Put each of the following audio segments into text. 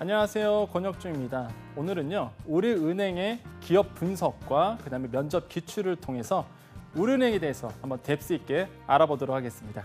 안녕하세요. 권혁주입니다. 오늘은요. 우리은행의 기업 분석과 그다음에 면접 기출을 통해서 우리은행에 대해서 한번 뎁스 있게 알아보도록 하겠습니다.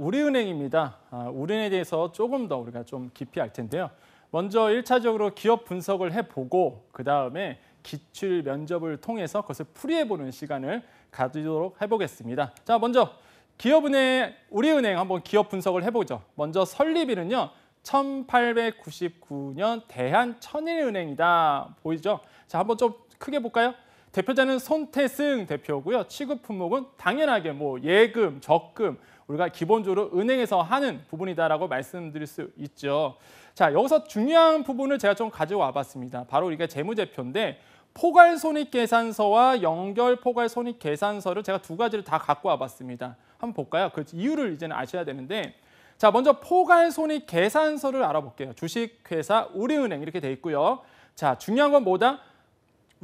우리은행입니다. 아, 우리은행에 대해서 조금 더 우리가 좀 깊이 알 텐데요. 먼저 1차적으로 기업 분석을 해보고 그다음에 기출 면접을 통해서 그것을 풀이해보는 시간을 가지도록 해보겠습니다. 자, 먼저 기업은행, 우리은행 한번 기업 분석을 해보죠. 먼저 설립일은요. 1899년 대한천일은행이다. 보이죠? 자, 한번 좀 크게 볼까요? 대표자는 손태승 대표고요. 취급 품목은 당연하게 뭐 예금, 적금 우리가 기본적으로 은행에서 하는 부분이다라고 말씀드릴 수 있죠. 자, 여기서 중요한 부분을 제가 좀 가져와 봤습니다. 바로 우리가 재무제표인데 포괄 손익 계산서와 연결 포괄 손익 계산서를 제가 두 가지를 다 갖고 와 봤습니다. 한번 볼까요? 그 이유를 이제는 아셔야 되는데 자, 먼저 포괄 손익 계산서를 알아볼게요. 주식회사 우리은행 이렇게 돼 있고요. 자, 중요한 건 뭐다?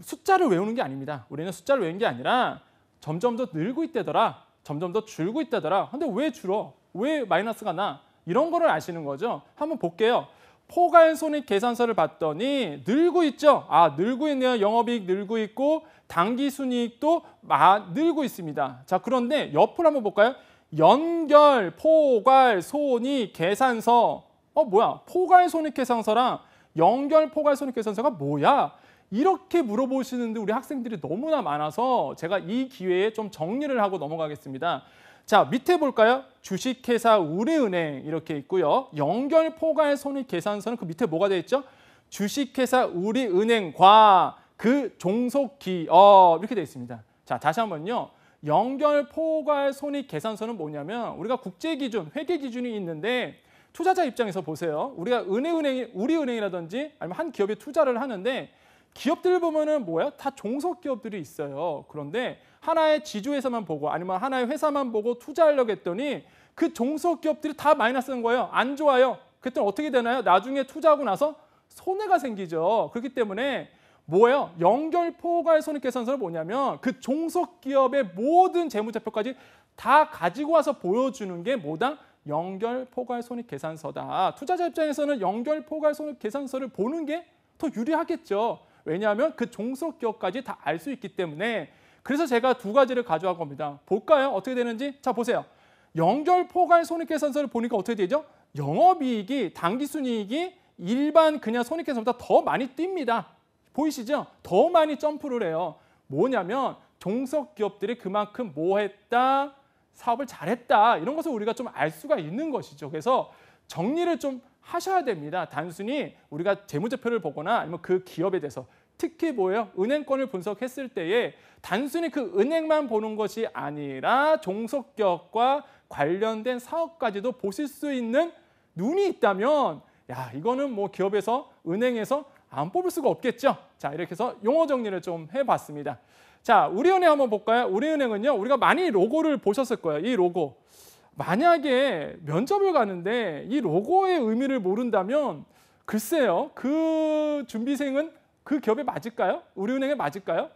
숫자를 외우는 게 아닙니다. 우리는 숫자를 외운게 아니라 점점 더 늘고 있다더라 점점 더 줄고 있다더라 근데 왜 줄어? 왜 마이너스가 나? 이런 거를 아시는 거죠. 한번 볼게요. 포괄손익 계산서를 봤더니 늘고 있죠. 아, 늘고 있네요. 영업이익 늘고 있고 당기순이익도 마, 늘고 있습니다. 자, 그런데 옆을 한번 볼까요? 연결, 포괄, 손익, 계산서. 어, 뭐야? 포괄 손익 계산서랑 연결 포괄 손익 계산서가 뭐야? 이렇게 물어보시는데 우리 학생들이 너무나 많아서 제가 이 기회에 좀 정리를 하고 넘어가겠습니다. 자, 밑에 볼까요? 주식회사 우리은행 이렇게 있고요. 연결 포괄 손익 계산서는 그 밑에 뭐가 되어 있죠? 주식회사 우리은행과 그 종속기업 이렇게 되어 있습니다. 자, 다시 한번요. 연결 포괄 손익 계산서는 뭐냐면 우리가 국제 기준, 회계 기준이 있는데 투자자 입장에서 보세요. 우리가 은행은행 우리 은행이라든지 아니면 한 기업에 투자를 하는데 기업들을 보면은 뭐야다 종속 기업들이 있어요. 그런데 하나의 지주회사만 보고 아니면 하나의 회사만 보고 투자하려고 했더니 그 종속 기업들이 다 마이너스인 거예요. 안 좋아요. 그랬더니 어떻게 되나요? 나중에 투자하고 나서 손해가 생기죠. 그렇기 때문에 뭐예요? 연결 포괄 손익계산서는 뭐냐면 그 종속 기업의 모든 재무제표까지 다 가지고 와서 보여주는 게 뭐다? 연결 포괄 손익계산서다. 투자자 입장에서는 연결 포괄 손익계산서를 보는 게 더 유리하겠죠. 왜냐하면 그 종속 기업까지 다 알 수 있기 때문에 그래서 제가 두 가지를 가져온 겁니다. 볼까요? 어떻게 되는지? 자, 보세요. 영결 포괄 손익계산서를 보니까 어떻게 되죠? 영업이익이, 당기순이익이 일반 그냥 손익계산보다 더 많이 뜁니다. 보이시죠? 더 많이 점프를 해요. 뭐냐면 종속 기업들이 그만큼 뭐 했다, 사업을 잘했다 이런 것을 우리가 좀 알 수가 있는 것이죠. 그래서 정리를 좀 하셔야 됩니다. 단순히 우리가 재무제표를 보거나 아니면 그 기업에 대해서 특히 뭐예요? 은행권을 분석했을 때에 단순히 그 은행만 보는 것이 아니라 종속격과 관련된 사업까지도 보실 수 있는 눈이 있다면 야 이거는 뭐 기업에서 은행에서 안 뽑을 수가 없겠죠. 자 이렇게 해서 용어 정리를 좀 해봤습니다. 자 우리은행 한번 볼까요? 우리은행은요 우리가 많이 로고를 보셨을 거예요. 이 로고 만약에 면접을 가는데 이 로고의 의미를 모른다면 글쎄요 그 준비생은 그 기업에 맞을까요? 우리은행에 맞을까요?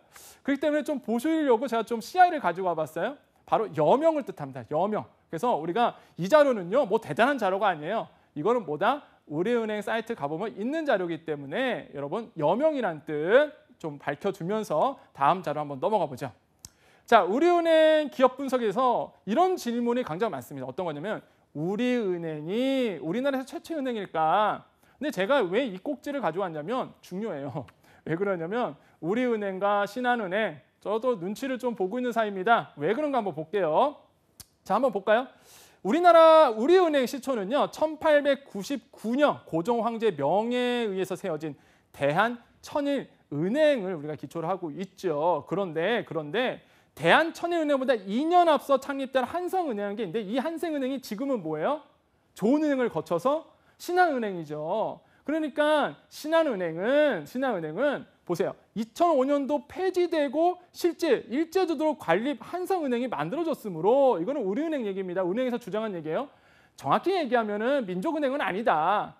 그렇기 때문에 좀 보시려고 제가 좀 CI를 가지고 와봤어요. 바로 여명을 뜻합니다. 여명. 그래서 우리가 이 자료는요, 뭐 대단한 자료가 아니에요. 이거는 뭐다? 우리은행 사이트 가보면 있는 자료이기 때문에 여러분 여명이란 뜻 좀 밝혀주면서 다음 자료 한번 넘어가 보죠. 자, 우리은행 기업 분석에서 이런 질문이 굉장히 많습니다. 어떤 거냐면 우리은행이 우리나라에서 최초 은행일까? 근데 제가 왜 이 꼭지를 가져왔냐면 중요해요. 왜 그러냐면 우리은행과 신한은행 저도 눈치를 좀 보고 있는 사이입니다. 왜 그런가 한번 볼게요. 자, 한번 볼까요? 우리나라 우리은행 시초는요. 1899년 고종 황제 명예에 의해서 세워진 대한 천일 은행을 우리가 기초로 하고 있죠. 그런데 그런데 대한 천일은행보다 2년 앞서 창립된 한성은행이 있는데 이 한생은행이 지금은 뭐예요? 좋은 은행을 거쳐서 신한은행이죠. 그러니까 신한은행은 신한은행은 보세요. 2005년도 폐지되고 실제 일제주도로 관립 한상은행이 만들어졌으므로 이거는 우리은행 얘기입니다. 은행에서 주장한 얘기예요. 정확히 얘기하면은 민족은행은 아니다.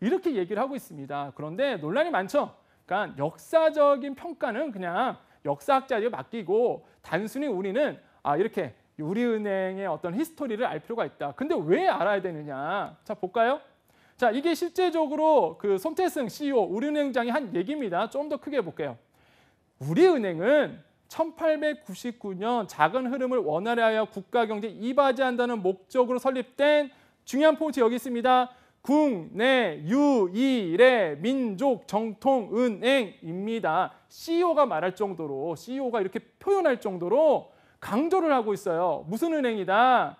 이렇게 얘기를 하고 있습니다. 그런데 논란이 많죠. 그러니까 역사적인 평가는 그냥 역사학자에게 맡기고 단순히 우리는 아 이렇게 우리은행의 어떤 히스토리를 알 필요가 있다. 근데 왜 알아야 되느냐? 자 볼까요? 자, 이게 실제적으로 그 손태승 CEO 우리은행장이 한 얘기입니다. 좀 더 크게 볼게요. 우리은행은 1899년 작은 흐름을 원활히 하여 국가 경제 이바지한다는 목적으로 설립된 중요한 포인트 여기 있습니다. 국내 유일의 민족 정통 은행입니다. CEO가 말할 정도로 CEO가 이렇게 표현할 정도로 강조를 하고 있어요. 무슨 은행이다?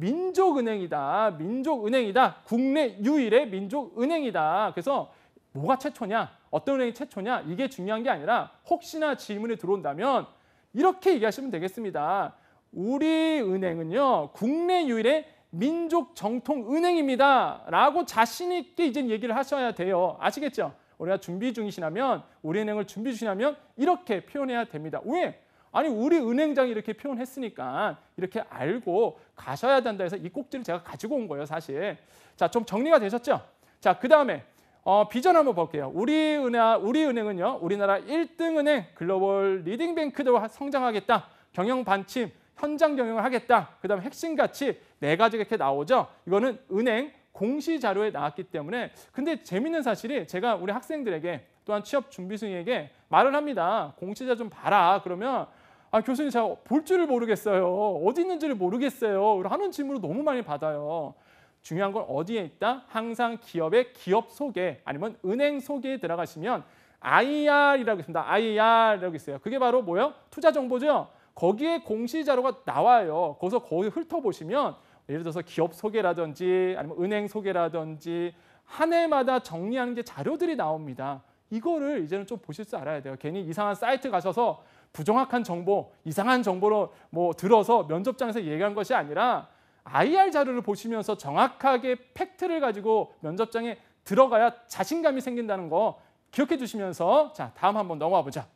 민족은행이다. 민족은행이다. 국내 유일의 민족은행이다. 그래서 뭐가 최초냐? 어떤 은행이 최초냐? 이게 중요한 게 아니라 혹시나 질문이 들어온다면 이렇게 얘기하시면 되겠습니다. 우리 은행은요. 국내 유일의 민족 정통 은행입니다. 라고 자신 있게 이제 얘기를 하셔야 돼요. 아시겠죠? 우리가 준비 중이시라면 우리 은행을 준비 중이시라면 이렇게 표현해야 됩니다. 왜? 아니 우리 은행장이 이렇게 표현했으니까 이렇게 알고 가셔야 된다 해서 이 꼭지를 제가 가지고 온 거예요 사실 자 좀 정리가 되셨죠 자그 다음에 어, 비전 한번 볼게요 우리 은행 우리 은행은요 우리나라 1등 은행 글로벌 리딩 뱅크도 성장하겠다 경영 반침 현장 경영을 하겠다 그 다음 핵심 가치 네 가지가 이렇게 나오죠 이거는 은행 공시 자료에 나왔기 때문에 근데 재밌는 사실이 제가 우리 학생들에게 또한 취업 준비생에게 말을 합니다. 공시자 좀 봐라. 그러면 아, 교수님 제가 볼 줄을 모르겠어요. 어디 있는지를 모르겠어요. 하는 질문을 너무 많이 받아요. 중요한 건 어디에 있다? 항상 기업의 기업 소개 아니면 은행 소개에 들어가시면 IR이라고 있습니다. IR이라고 있어요. 그게 바로 뭐예요? 투자 정보죠. 거기에 공시 자료가 나와요. 거기서 거기 훑어보시면 예를 들어서 기업 소개라든지 아니면 은행 소개라든지 한 해마다 정리하는 게 자료들이 나옵니다. 이거를 이제는 좀 보실 줄 알아야 돼요. 괜히 이상한 사이트 가셔서 부정확한 정보, 이상한 정보로 뭐 들어서 면접장에서 얘기한 것이 아니라 IR 자료를 보시면서 정확하게 팩트를 가지고 면접장에 들어가야 자신감이 생긴다는 거 기억해 주시면서 자 다음 한번 넘어와 보자.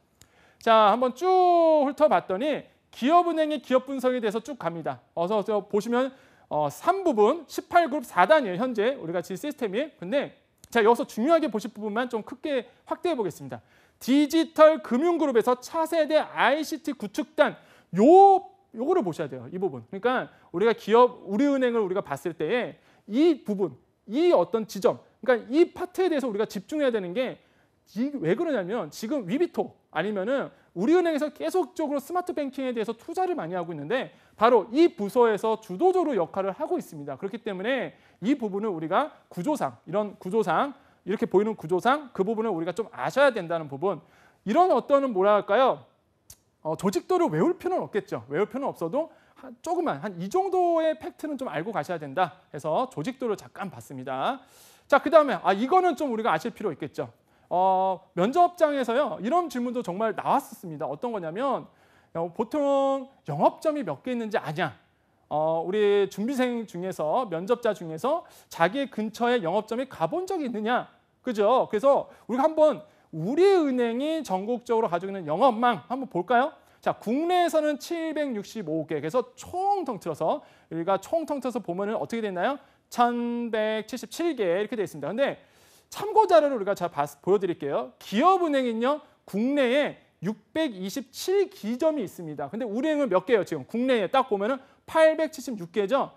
자 한번 쭉 훑어봤더니 기업은행의 기업 분석에 대해서 쭉 갑니다. 어서 어서 보시면 어, 3부분 18그룹 4단이에요. 현재 우리가 지 시스템이. 근데 자 여기서 중요하게 보실 부분만 좀 크게 확대해 보겠습니다. 디지털 금융그룹에서 차세대 ICT 구축단 요 요거를 보셔야 돼요. 이 부분. 그러니까 우리가 기업 우리은행을 우리가 봤을 때에 이 부분, 이 어떤 지점, 그러니까 이 파트에 대해서 우리가 집중해야 되는 게 왜 그러냐면 지금 위비토 아니면은 우리은행에서 계속적으로 스마트 뱅킹에 대해서 투자를 많이 하고 있는데 바로 이 부서에서 주도적으로 역할을 하고 있습니다. 그렇기 때문에 이 부분을 우리가 구조상 이런 구조상 이렇게 보이는 구조상 그 부분을 우리가 좀 아셔야 된다는 부분 이런 어떤 뭐라 할까요? 어, 조직도를 외울 필요는 없겠죠. 외울 필요는 없어도 한, 조금만 한 이 정도의 팩트는 좀 알고 가셔야 된다. 해서 조직도를 잠깐 봤습니다. 자, 그다음에 아 이거는 좀 우리가 아실 필요 있겠죠. 어, 면접장에서요. 이런 질문도 정말 나왔었습니다. 어떤 거냐면 어, 보통 영업점이 몇 개 있는지 아냐? 어, 우리 준비생 중에서 면접자 중에서 자기 근처에 영업점이 가본 적이 있느냐? 그죠? 그래서 우리가 한번 우리 은행이 전국적으로 가지고 있는 영업망 한번 볼까요? 자, 국내에서는 765개. 그래서 총 통틀어서 우리가 총 통틀어서 보면은 어떻게 됐나요? 1177개 이렇게 되어 있습니다. 근데 참고 자료를 우리가 잘 봤, 보여드릴게요. 기업은행은요, 국내에 627기점이 있습니다. 근데 우리 은행은 몇 개예요, 지금? 국내에 딱 보면은 876개죠.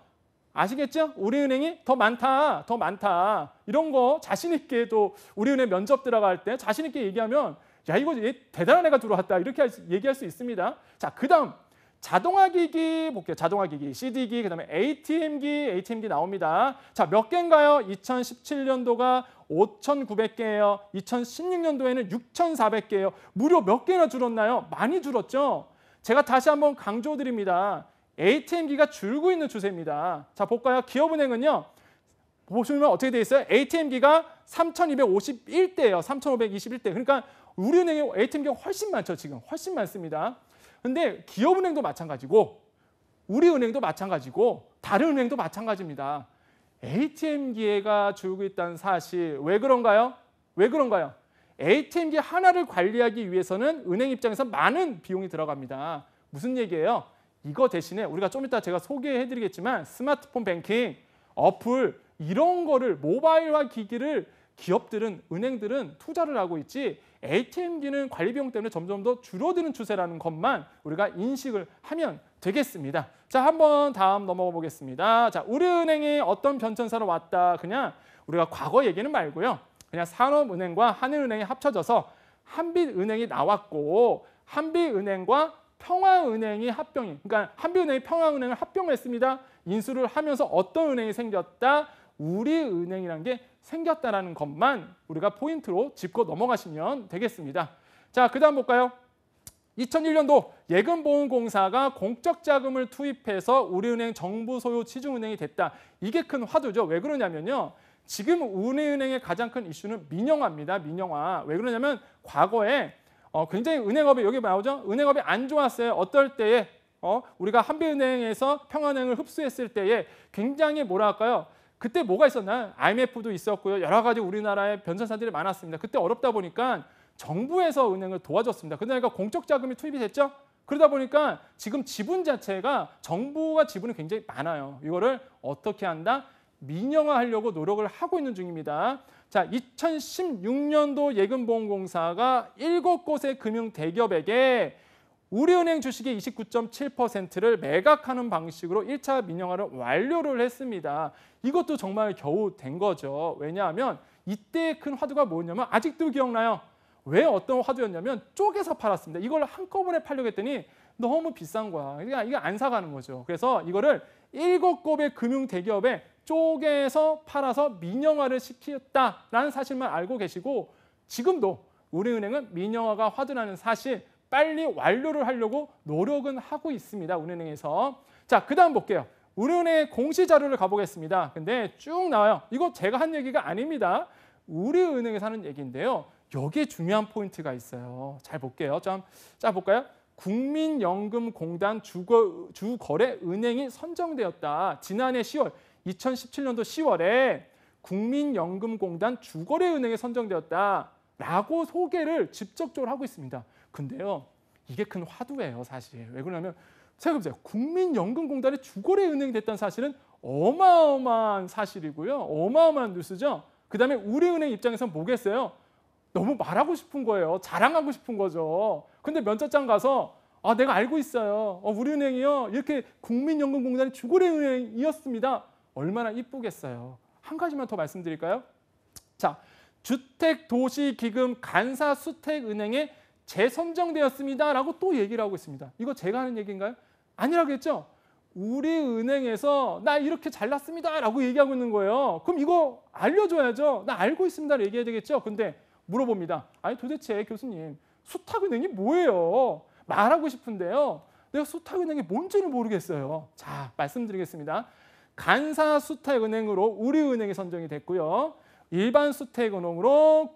아시겠죠? 우리은행이 더 많다, 더 많다. 이런 거 자신 있게 도 우리은행 면접 들어갈 때 자신 있게 얘기하면 야 이거 대단한 애가 들어왔다 이렇게 얘기할 수 있습니다. 자 그다음 자동화 기기 볼게요. 자동화 기기, CD기, 그다음에 ATM기, ATM기 나옵니다. 자, 몇 개인가요? 2017년도가 5,900개예요. 2016년도에는 6,400개예요. 무려 몇 개나 줄었나요? 많이 줄었죠. 제가 다시 한번 강조드립니다. ATM기가 줄고 있는 추세입니다. 자, 볼까요? 기업은행은요. 보시면 어떻게 돼 있어요? ATM기가 3,251대예요. 3,521대. 그러니까 우리은행의 ATM기가 훨씬 많죠, 지금. 훨씬 많습니다. 근데 기업은행도 마찬가지고 우리은행도 마찬가지고 다른 은행도 마찬가지입니다. ATM 기회가 줄고 있다는 사실 왜 그런가요? 왜 그런가요? ATM 기 하나를 관리하기 위해서는 은행 입장에서 많은 비용이 들어갑니다. 무슨 얘기예요? 이거 대신에 우리가 좀 이따 제가 소개해드리겠지만 스마트폰 뱅킹, 어플 이런 거를 모바일화 기기를 기업들은 은행들은 투자를 하고 있지 ATM기는 관리 비용 때문에 점점 더 줄어드는 추세라는 것만 우리가 인식을 하면 되겠습니다. 자, 한번 다음 넘어가 보겠습니다. 자, 우리 은행이 어떤 변천사로 왔다. 그냥 우리가 과거 얘기는 말고요. 그냥 산업은행과 한일은행이 합쳐져서 한빛은행이 나왔고 한빛은행과 평화은행이 합병이 그러니까 한비은행이 평화은행을 합병했습니다. 인수를 하면서 어떤 은행이 생겼다? 우리은행이란 게 생겼다라는 것만 우리가 포인트로 짚고 넘어가시면 되겠습니다. 자, 그다음 볼까요? 2001년도 예금보험공사가 공적 자금을 투입해서 우리은행 정부 소유 치중은행이 됐다. 이게 큰 화두죠. 왜 그러냐면요. 지금 우리은행의 가장 큰 이슈는 민영화입니다. 민영화. 왜 그러냐면 과거에 어, 굉장히 은행업이 여기 나오죠? 은행업이 안 좋았어요. 어떨 때에 어, 우리가 한비은행에서 평안행을 흡수했을 때에 굉장히 뭐랄까요? 그때 뭐가 있었나요? IMF도 있었고요. 여러 가지 우리나라의 변천사들이 많았습니다. 그때 어렵다 보니까 정부에서 은행을 도와줬습니다. 그러니까 공적 자금이 투입이 됐죠? 그러다 보니까 지금 지분 자체가 정부가 지분이 굉장히 많아요. 이거를 어떻게 한다? 민영화하려고 노력을 하고 있는 중입니다. 자, 2016년도 예금보험공사가 7곳의 금융대기업에게 우리은행 주식의 29.7%를 매각하는 방식으로 1차 민영화를 완료를 했습니다. 이것도 정말 겨우 된 거죠. 왜냐하면 이때큰 화두가 뭐냐면 였 아직도 기억나요. 왜 어떤 화두였냐면 쪼개서 팔았습니다. 이걸 한꺼번에 팔려고 했더니 너무 비싼 거야. 그러니까 이거 안 사가는 거죠. 그래서 이거를 7곱 곱의 금융 대기업에 쪼개서 팔아서 민영화를 시켰다라는 사실만 알고 계시고 지금도 우리은행은 민영화가 화두라는 사실 빨리 완료를 하려고 노력은 하고 있습니다. 우리은행에서. 자, 그다음 볼게요. 우리은행의 공시 자료를 가보겠습니다. 근데 쭉 나와요. 이거 제가 한 얘기가 아닙니다. 우리은행에서 하는 얘기인데요. 여기에 중요한 포인트가 있어요. 잘 볼게요. 좀 자, 볼까요 국민연금공단 주거, 주거래 은행이 선정되었다. 지난해 10월 2017년도 10월에 국민연금공단 주거래은행에 선정되었다라고 소개를 직접적으로 하고 있습니다. 근데요, 이게 큰 화두예요, 사실. 왜 그러냐면 생각해보세요. 국민연금공단이 주거래은행이 됐다는 사실은 어마어마한 사실이고요. 어마어마한 뉴스죠. 그다음에 우리은행 입장에서는 뭐겠어요? 너무 말하고 싶은 거예요. 자랑하고 싶은 거죠. 근데 면접장 가서 아 내가 알고 있어요. 어, 우리은행이요 이렇게 국민연금공단이 주거래은행이었습니다. 얼마나 이쁘겠어요. 한 가지만 더 말씀드릴까요? 자, 주택도시기금 간사수택은행에 재선정되었습니다라고 또 얘기를 하고 있습니다. 이거 제가 하는 얘기인가요? 아니라고 했죠? 우리 은행에서 나 이렇게 잘났습니다라고 얘기하고 있는 거예요. 그럼 이거 알려줘야죠. 나 알고 있습니다를 얘기해야 되겠죠. 근데 물어봅니다. 아니 도대체 교수님 수탁은행이 뭐예요? 말하고 싶은데요. 내가 수탁은행이 뭔지를 모르겠어요. 자 말씀드리겠습니다. 간사 수탁은행으로 우리은행이 선정이 됐고요. 일반 수탁은행으로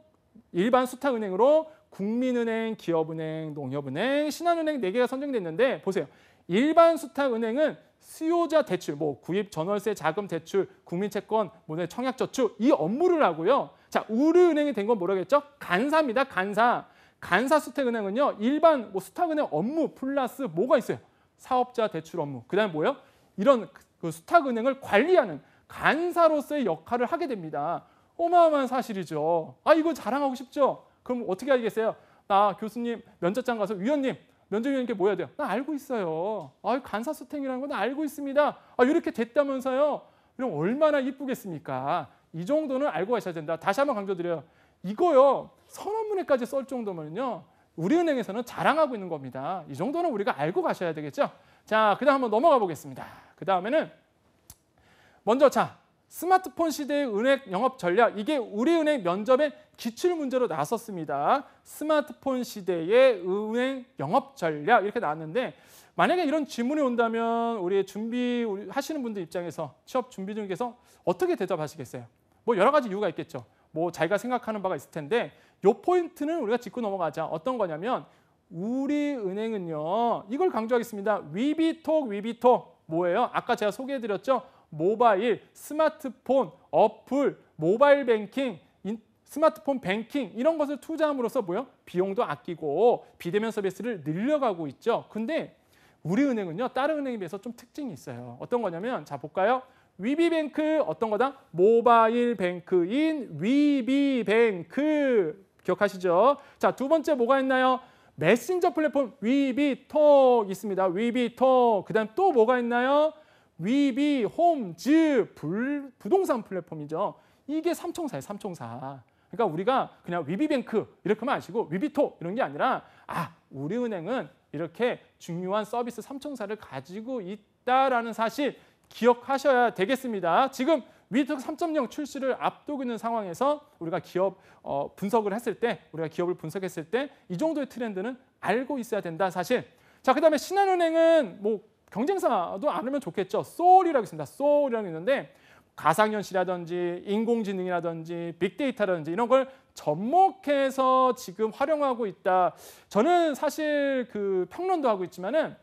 일반 수탁은행으로 국민은행, 기업은행, 농협은행, 신한은행 네 개가 선정됐는데 보세요. 일반 수탁은행은 수요자 대출, 뭐 구입 전월세 자금 대출, 국민채권, 뭐네 청약 저축 이 업무를 하고요. 자, 우리은행이 된건모르겠죠 간사입니다. 간사. 간사 수탁은행은요. 일반 뭐 수탁은행 업무 플러스 뭐가 있어요? 사업자 대출 업무. 그다음 에 뭐예요? 이런 그 수탁은행을 관리하는 간사로서의 역할을 하게 됩니다. 어마어마한 사실이죠. 아 이거 자랑하고 싶죠? 그럼 어떻게 알겠어요? 나 교수님 면접장 가서 위원님 면접위원님께 뭐야 해 돼요? 나 알고 있어요. 아 간사 수탱이라는 건 알고 있습니다. 아 이렇게 됐다면서요? 그럼 얼마나 이쁘겠습니까? 이 정도는 알고 가셔야 된다. 다시 한번 강조드려요. 이거요 선언문에까지 썰 정도면요 우리은행에서는 자랑하고 있는 겁니다. 이 정도는 우리가 알고 가셔야 되겠죠. 자 그다음 한번 넘어가 보겠습니다. 그 다음에는 먼저 자 스마트폰 시대의 은행 영업 전략 이게 우리은행 면접의 기출 문제로 나섰습니다 스마트폰 시대의 은행 영업 전략 이렇게 나왔는데 만약에 이런 질문이 온다면 우리 준비 하시는 분들 입장에서 취업 준비 중에서 어떻게 대답하시겠어요? 뭐 여러 가지 이유가 있겠죠. 뭐 자기가 생각하는 바가 있을 텐데 요 포인트는 우리가 짚고 넘어가자. 어떤 거냐면 우리 은행은요. 이걸 강조하겠습니다. 위비톡 위비톡 뭐예요? 아까 제가 소개해드렸죠? 모바일, 스마트폰, 어플, 모바일 뱅킹, 스마트폰 뱅킹 이런 것을 투자함으로써 뭐요? 비용도 아끼고 비대면 서비스를 늘려가고 있죠. 근데 우리 은행은요. 다른 은행에 비해서 좀 특징이 있어요. 어떤 거냐면 자 볼까요? 위비뱅크 어떤 거다? 모바일 뱅크인 위비뱅크 기억하시죠? 자, 두 번째 뭐가 있나요? 메신저 플랫폼 위비톡 있습니다. 위비톡. 그다음 또 뭐가 있나요? 위비, 홈즈, 부동산 플랫폼이죠. 이게 삼총사예요, 삼총사. 그러니까 우리가 그냥 위비뱅크 이렇게만 아시고 위비톡 이런 게 아니라 아, 우리 은행은 이렇게 중요한 서비스 삼총사를 가지고 있다라는 사실 기억하셔야 되겠습니다. 지금 위드토3.0 출시를 앞두고 있는 상황에서 우리가 기업 어, 분석을 했을 때 우리가 기업을 분석했을 때 이 정도의 트렌드는 알고 있어야 된다 사실. 자 그다음에 신한은행은 뭐 경쟁사도 안으면 좋겠죠. 소울이라고 있습니다. 소울이라고 있는데 가상현실이라든지 인공지능이라든지 빅데이터라든지 이런 걸 접목해서 지금 활용하고 있다. 저는 사실 그 평론도 하고 있지만은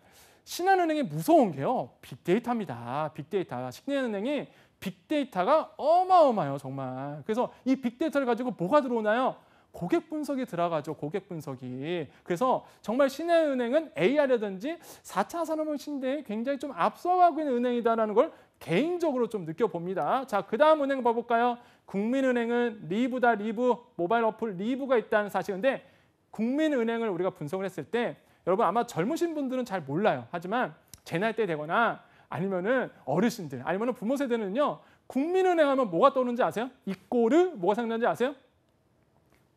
신한은행이 무서운 게요. 빅데이터입니다. 빅데이터. 신한은행이 빅데이터가 어마어마해요, 정말. 그래서 이 빅데이터를 가지고 뭐가 들어오나요? 고객 분석이 들어가죠, 고객 분석이. 그래서 정말 신한은행은 AR이라든지 4차 산업혁신대에 굉장히 좀 앞서가고 있는 은행이다라는 걸 개인적으로 좀 느껴봅니다. 자, 그 다음 은행 봐볼까요? 국민은행은 리브다 리브, 모바일 어플 리브가 있다는 사실인데 국민은행을 우리가 분석을 했을 때 여러분 아마 젊으신 분들은 잘 몰라요. 하지만 제 나이 때 되거나 아니면은 어르신들, 아니면은 부모 세대는요. 국민은행 하면 뭐가 떠오르는지 아세요? 이꼬르 뭐가 생각나는지 아세요?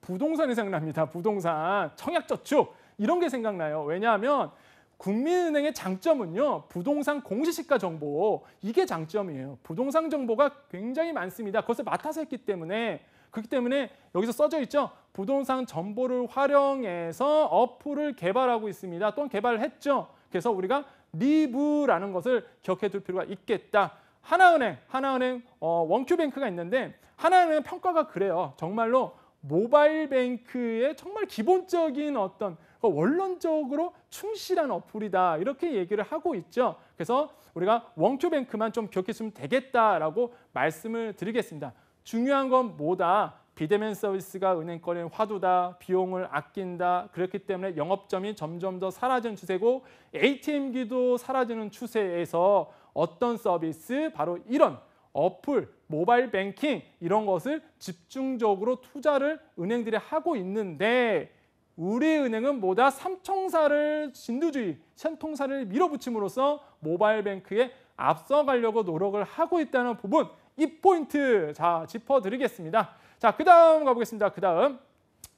부동산이 생각납니다. 부동산, 청약저축 이런 게 생각나요. 왜냐하면 국민은행의 장점은요. 부동산 공시시가 정보 이게 장점이에요. 부동산 정보가 굉장히 많습니다. 그것을 맡아서 했기 때문에 그렇기 때문에 여기서 써져 있죠. 부동산 정보를 활용해서 어플을 개발하고 있습니다. 또는 개발을 했죠. 그래서 우리가 리브라는 것을 기억해 둘 필요가 있겠다. 하나은행, 하나은행 어, 원큐뱅크가 있는데 하나은행 평가가 그래요. 정말로 모바일 뱅크의 정말 기본적인 어떤 그 원론적으로 충실한 어플이다 이렇게 얘기를 하고 있죠. 그래서 우리가 원큐뱅크만 좀 기억했으면 되겠다라고 말씀을 드리겠습니다. 중요한 건 뭐다? 비대면 서비스가 은행권의 화두다, 비용을 아낀다. 그렇기 때문에 영업점이 점점 더 사라지는 추세고 ATM기도 사라지는 추세에서 어떤 서비스 바로 이런 어플, 모바일 뱅킹 이런 것을 집중적으로 투자를 은행들이 하고 있는데 우리 은행은 뭐다 삼총사를 진두주의, 삼통사를 밀어붙임으로써 모바일 뱅크에 앞서가려고 노력을 하고 있다는 부분 이 포인트 자 짚어드리겠습니다. 자, 그 다음 가보겠습니다. 그 다음.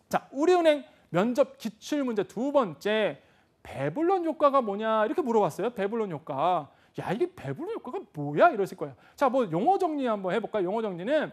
자, 우리은행 면접 기출문제 두 번째. 배불론 효과가 뭐냐 이렇게 물어봤어요. 배불론 효과. 야 이게 배불론 효과가 뭐야 이러실 거예요. 자 뭐 용어 정리 한번 해볼까요? 용어 정리는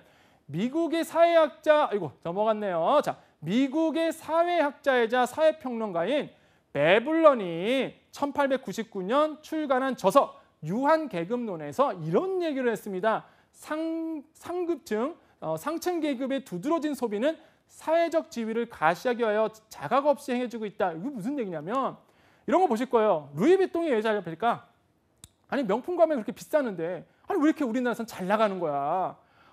미국의 사회학자 이거 넘어갔네요. 자 미국의 사회학자이자 사회평론가인 배불런이 1899년 출간한 저서 유한 계급론에서 이런 얘기를 했습니다. 상, 상급층 어, 상층 계급의 두드러진 소비는 사회적 지위를 가시하기 위하여 자각 없이 행해지고 있다. 이게 무슨 얘기냐면 이런 거 보실 거예요. 루이비통이 왜잘 팔릴까? 아니 명품 가면 그렇게 비싸는데 아니 왜 이렇게 우리나라에선 잘 나가는 거야?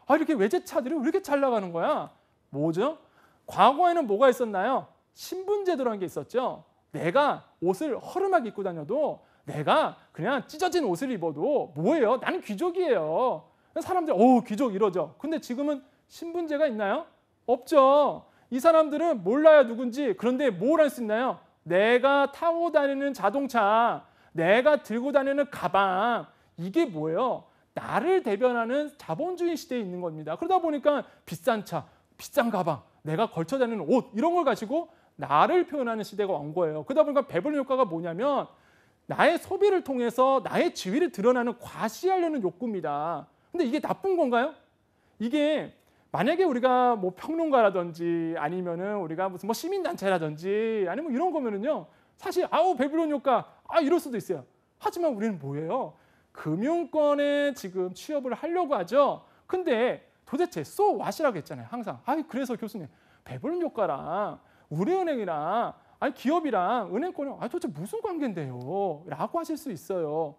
아 이렇게 외제차들이 왜 이렇게 잘 나가는 거야? 뭐죠? 과거에는 뭐가 있었나요? 신분제도라는 게 있었죠. 내가 옷을 허름하게 입고 다녀도 내가 그냥 찢어진 옷을 입어도 뭐예요? 나는 귀족이에요. 사람들 오 귀족 이러죠. 근데 지금은 신분제가 있나요? 없죠. 이 사람들은 몰라요 누군지. 그런데 뭘 할 수 있나요? 내가 타고 다니는 자동차, 내가 들고 다니는 가방 이게 뭐예요? 나를 대변하는 자본주의 시대에 있는 겁니다. 그러다 보니까 비싼 차, 비싼 가방, 내가 걸쳐 다니는 옷 이런 걸 가지고 나를 표현하는 시대가 온 거예요. 그러다 보니까 배불리 효과가 뭐냐면 나의 소비를 통해서 나의 지위를 드러나는 과시하려는 욕구입니다. 근데 이게 나쁜 건가요? 이게 만약에 우리가 뭐 평론가라든지 아니면은 우리가 무슨 뭐 시민단체라든지 아니면 뭐 이런 거면은요 사실 아우 베빌론 효과 아 이럴 수도 있어요. 하지만 우리는 뭐예요? 금융권에 지금 취업을 하려고 하죠. 근데 도대체 so w 이라고 했잖아요. 항상. 아 그래서 교수님 베빌론 효과랑 우리은행이랑 아니 기업이랑 은행권이 아 도대체 무슨 관계인데요? 라고 하실 수 있어요.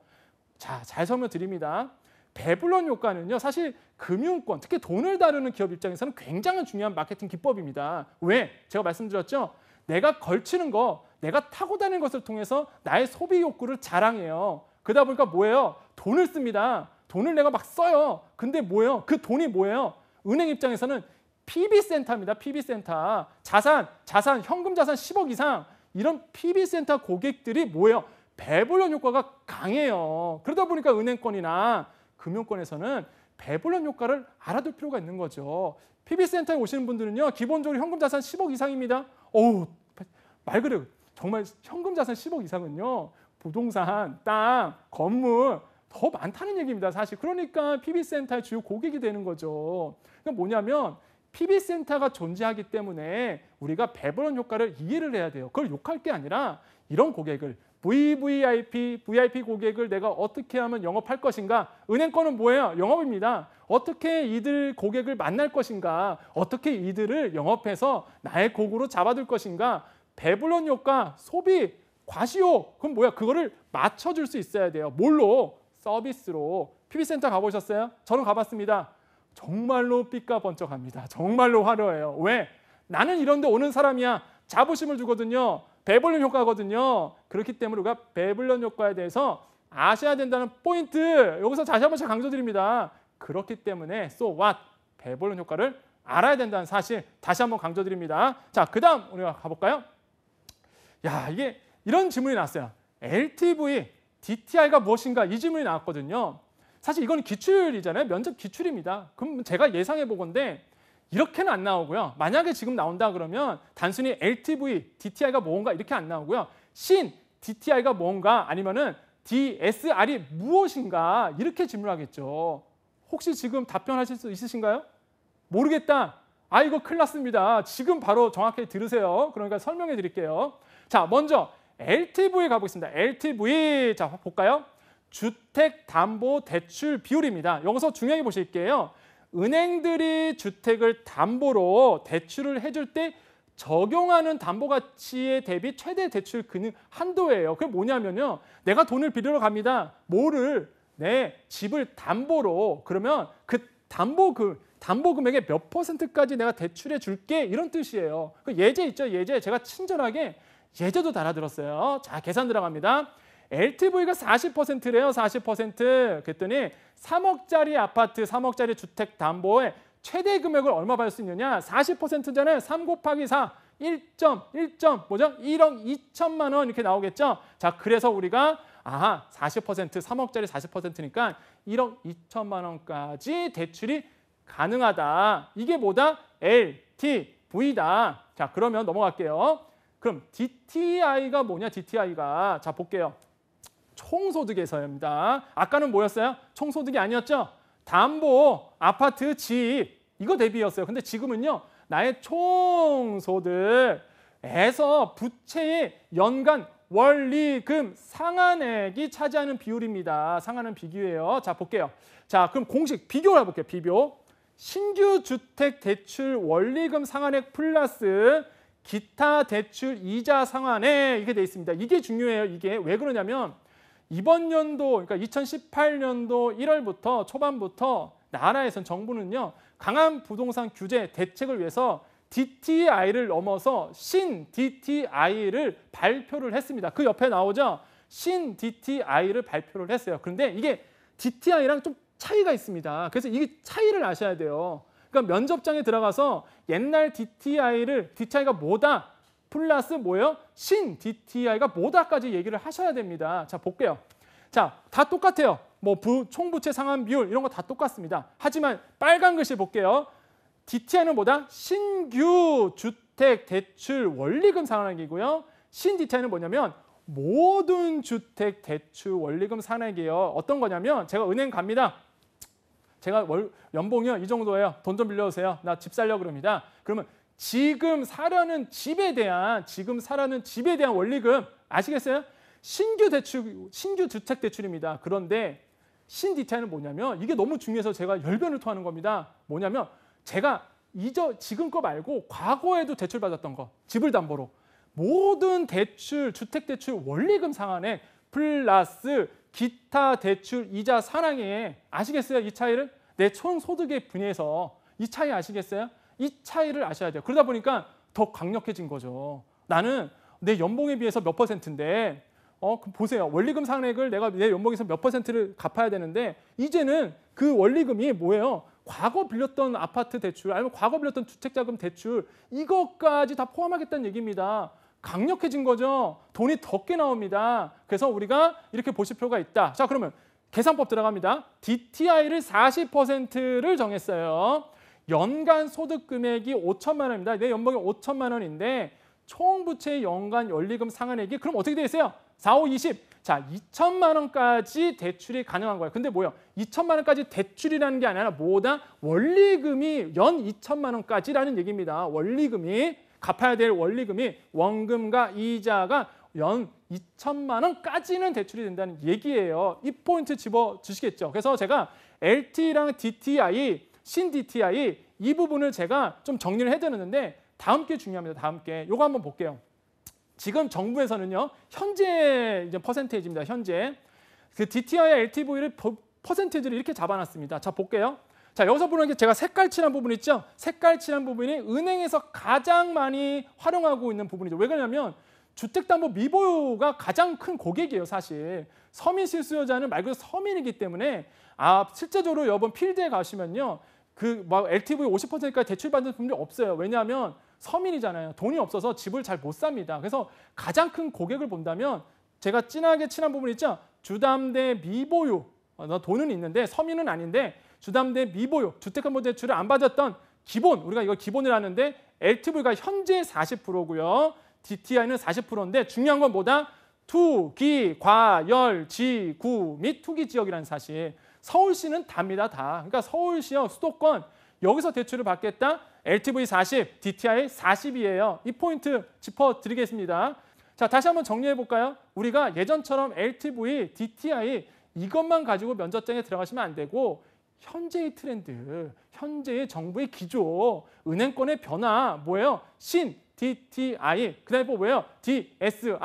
자, 잘 설명 드립니다. 배불론 효과는요. 사실 금융권, 특히 돈을 다루는 기업 입장에서는 굉장히 중요한 마케팅 기법입니다. 왜? 제가 말씀드렸죠. 내가 걸치는 거, 내가 타고 다니는 것을 통해서 나의 소비 욕구를 자랑해요. 그러다 보니까 뭐예요? 돈을 씁니다. 돈을 내가 막 써요. 근데 뭐예요? 그 돈이 뭐예요? 은행 입장에서는 PB센터입니다. PB센터. 자산, 자산, 현금 자산 10억 이상 이런 PB센터 고객들이 뭐예요? 배불론 효과가 강해요. 그러다 보니까 은행권이나 금융권에서는 배불론 효과를 알아둘 필요가 있는 거죠. PB센터에 오시는 분들은요. 기본적으로 현금 자산 10억 이상입니다. 어우, 말 그대로 정말 현금 자산 10억 이상은요. 부동산, 땅, 건물 더 많다는 얘기입니다. 사실 그러니까 PB센터의 주요 고객이 되는 거죠. 그러니까 뭐냐면 PB센터가 존재하기 때문에 우리가 배불원 효과를 이해를 해야 돼요. 그걸 욕할 게 아니라 이런 고객을 VVIP, VIP 고객을 내가 어떻게 하면 영업할 것인가? 은행 권은 뭐예요? 영업입니다. 어떻게 이들 고객을 만날 것인가? 어떻게 이들을 영업해서 나의 고으로 잡아둘 것인가? 배불론 효과, 소비, 과시효. 그럼 뭐야? 그거를 맞춰줄 수 있어야 돼요. 뭘로? 서비스로. 피비센터 가보셨어요? 저는 가봤습니다. 정말로 삐까 번쩍합니다. 정말로 화려해요. 왜? 나는 이런데 오는 사람이야. 자부심을 주거든요. 배불륜 효과거든요. 그렇기 때문에 우리가 배불륜 효과에 대해서 아셔야 된다는 포인트 여기서 다시 한번 강조드립니다. 그렇기 때문에 so what 배불륜 효과를 알아야 된다는 사실 다시 한번 강조드립니다. 자, 그다음 우리가 가볼까요? 야, 이게 이런 질문이 나왔어요. LTV, DTI가 무엇인가 이 질문이 나왔거든요. 사실 이건 기출이잖아요. 면접 기출입니다. 그럼 제가 예상해 보건데 이렇게는 안 나오고요. 만약에 지금 나온다 그러면 단순히 LTV, DTI가 뭔가 이렇게 안 나오고요. 신, DTI가 뭔가 아니면은 DSR이 무엇인가 이렇게 질문하겠죠. 혹시 지금 답변하실 수 있으신가요? 모르겠다. 아 이거 클 났습니다. 지금 바로 정확하게 들으세요. 그러니까 설명해 드릴게요. 자 먼저 LTV 가보겠습니다. LTV 자 볼까요? 주택담보대출 비율입니다. 여기서 중요하게 보실게요. 은행들이 주택을 담보로 대출을 해줄 때 적용하는 담보 가치에 대비 최대 대출 금액 한도예요. 그게 뭐냐면요. 내가 돈을 빌리러 갑니다. 뭐를 내 집을 담보로 그러면 그 담보 그 담보 금액의 몇 퍼센트까지 내가 대출해 줄게 이런 뜻이에요. 그 예제 있죠. 예제 제가 친절하게 예제도 달아들었어요. 자 계산 들어갑니다. LTV가 40%래요. 40% 그랬더니 3억짜리 아파트, 3억짜리 주택 담보에 최대 금액을 얼마 받을 수 있느냐? 40%잖아요. 3 곱하기 4, 1점, 1점, 뭐죠? 1억 2천만 원 이렇게 나오겠죠? 자, 그래서 우리가 아하, 40%, 3억짜리 40%니까 1억 2천만 원까지 대출이 가능하다. 이게 뭐다? LTV다. 자, 그러면 넘어갈게요. 그럼 DTI가 뭐냐, DTI가. 자, 볼게요. 총소득에서입니다. 아까는 뭐였어요? 총소득이 아니었죠? 담보, 아파트, 집 이거 대비였어요. 근데 지금은요. 나의 총소득에서 부채의 연간 원리금 상한액이 차지하는 비율입니다. 상한은 비교예요. 자, 볼게요. 자, 그럼 공식 비교를 해볼게요. 비교. 신규 주택 대출 원리금 상한액 플러스 기타 대출 이자 상한액 이렇게 돼 있습니다. 이게 중요해요. 이게 왜 그러냐면 이번 연도 그러니까 2018년도 1월부터 초반부터 나라에선 정부는요 강한 부동산 규제 대책을 위해서 DTI를 넘어서 신 DTI를 발표를 했습니다. 그 옆에 나오죠 신 DTI를 발표를 했어요. 그런데 이게 DTI랑 좀 차이가 있습니다. 그래서 이게 차이를 아셔야 돼요. 그러니까 면접장에 들어가서 옛날 DTI를 DTI가 뭐다 플러스 뭐예요? 신 DTI가 뭐다까지 얘기를 하셔야 됩니다. 자, 볼게요. 자, 다 똑같아요. 뭐 부, 총부채 상환 비율 이런 거 다 똑같습니다. 하지만 빨간 글씨 볼게요. DTI는 뭐다? 신규 주택 대출 원리금 상환액이고요. 신 DTI는 뭐냐면 모든 주택 대출 원리금 상환액이에요. 어떤 거냐면 제가 은행 갑니다. 제가 월, 연봉이요 이 정도예요. 돈 좀 빌려주세요. 나 집 살려 그럽니다. 그러면 지금 사려는 집에 대한 지금 사려는 집에 대한 원리금 아시겠어요? 신규 대출 신규 주택 대출입니다. 그런데 신 디테일은 뭐냐면 이게 너무 중요해서 제가 열변을 토하는 겁니다. 뭐냐면 제가 이저 지금 거 말고 과거에도 대출 받았던 거 집을 담보로 모든 대출 주택 대출 원리금 상한에 플러스 기타 대출 이자 상한에 아시겠어요? 이 차이를 내 총 소득에 분해해서 이 차이 아시겠어요? 이 차이를 아셔야 돼요. 그러다 보니까 더 강력해진 거죠. 나는 내 연봉에 비해서 몇 퍼센트인데 어, 그럼 보세요. 원리금 상액을 내가 내 연봉에서 몇 퍼센트를 갚아야 되는데 이제는 그 원리금이 뭐예요? 과거 빌렸던 아파트 대출 아니면 과거 빌렸던 주택자금 대출 이것까지 다 포함하겠다는 얘기입니다. 강력해진 거죠. 돈이 덥게 나옵니다. 그래서 우리가 이렇게 보실 필요가 있다. 자 그러면 계산법 들어갑니다. DTI를 40%를 정했어요. 연간 소득 금액이 5천만 원입니다. 내 연봉이 5천만 원인데 총 부채의 연간 연리금 상환액이 그럼 어떻게 돼 있어요? 4, 5, 20. 자, 2천만 원까지 대출이 가능한 거예요. 근데 뭐예요? 2천만 원까지 대출이라는 게 아니라 뭐다? 원리금이 연 2천만 원까지라는 얘기입니다. 원리금이 갚아야 될 원리금이 원금과 이자가 연 2천만 원까지는 대출이 된다는 얘기예요. 이 포인트 집어 주시겠죠. 그래서 제가 LT랑 DTI 신DTI 이 부분을 제가 좀 정리를 해드렸는데 다음 게 중요합니다. 다음 게 요거 한번 볼게요. 지금 정부에서는요. 현재 이제 퍼센테이지입니다. 현재 그 DTI와 LTV를 퍼센테이지를 이렇게 잡아놨습니다. 자 볼게요. 자 여기서 보는 게 제가 색깔 칠한 부분 있죠? 색깔 칠한 부분이 은행에서 가장 많이 활용하고 있는 부분이죠. 왜 그러냐면 주택담보 미보유가 가장 큰 고객이에요, 사실. 서민 실수요자는 말 그대로 서민이기 때문에 아 실제적으로 여분 필드에 가시면요 그 막 LTV 50%까지 대출받는 분들이 없어요. 왜냐하면 서민이잖아요. 돈이 없어서 집을 잘 못 삽니다. 그래서 가장 큰 고객을 본다면 제가 진하게 친한 부분 있죠. 주담대 미보유. 어, 돈은 있는데 서민은 아닌데 주담대 미보유. 주택담보대출을 안 받았던 기본. 우리가 이거 기본을 하는데 LTV가 현재 40%고요. DTI는 40%인데 중요한 건 뭐다? 투기, 과열, 지구 및 투기 지역이라는 사실. 서울시는 답니다, 다. 그러니까 서울시역 수도권 여기서 대출을 받겠다. LTV 40, DTI 40이에요. 이 포인트 짚어드리겠습니다. 자, 다시 한번 정리해 볼까요? 우리가 예전처럼 LTV, DTI 이것만 가지고 면접장에 들어가시면 안 되고 현재의 트렌드, 현재의 정부의 기조, 은행권의 변화, 뭐예요? 신, DTI, 그 다음에 뭐예요? DSR,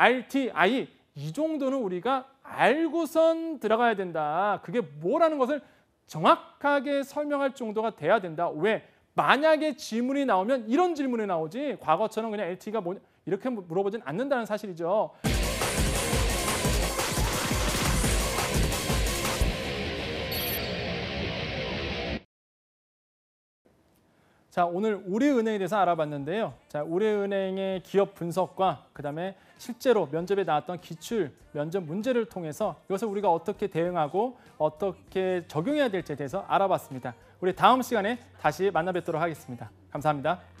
RTI 이 정도는 우리가 알고선 들어가야 된다. 그게 뭐라는 것을 정확하게 설명할 정도가 돼야 된다. 왜? 만약에 질문이 나오면 이런 질문이 나오지 과거처럼 그냥 LT가 뭐냐 이렇게 물어보진 않는다는 사실이죠. 자, 오늘 우리은행에 대해서 알아봤는데요. 자, 우리은행의 기업 분석과 그다음에 실제로 면접에 나왔던 기출 면접 문제를 통해서 이것을 우리가 어떻게 대응하고 어떻게 적용해야 될지에 대해서 알아봤습니다. 우리 다음 시간에 다시 만나 뵙도록 하겠습니다. 감사합니다.